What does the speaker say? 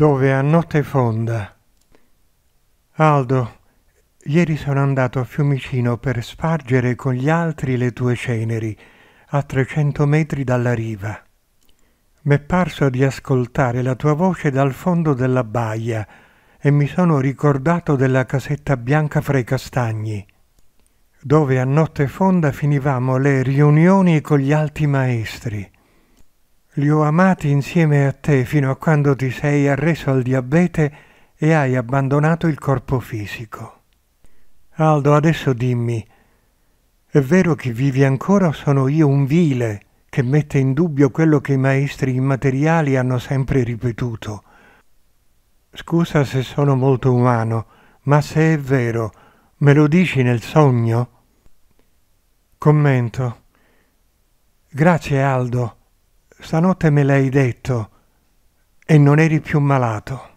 dove a notte fonda. Aldo, ieri sono andato a Fiumicino per spargere con gli altri le tue ceneri, a 300 metri dalla riva. M'è parso di ascoltare la tua voce dal fondo della baia e mi sono ricordato della casetta bianca fra i castagni, dove a notte fonda finivamo le riunioni con gli alti maestri. Li ho amati insieme a te fino a quando ti sei arreso al diabete e hai abbandonato il corpo fisico. Aldo, adesso dimmi, è vero che vivi ancora o sono io un vile che mette in dubbio quello che i maestri immateriali hanno sempre ripetuto? Scusa se sono molto umano, ma se è vero, me lo dici nel sogno? Commento. Grazie Aldo stanotte me l'hai detto e non eri più malato.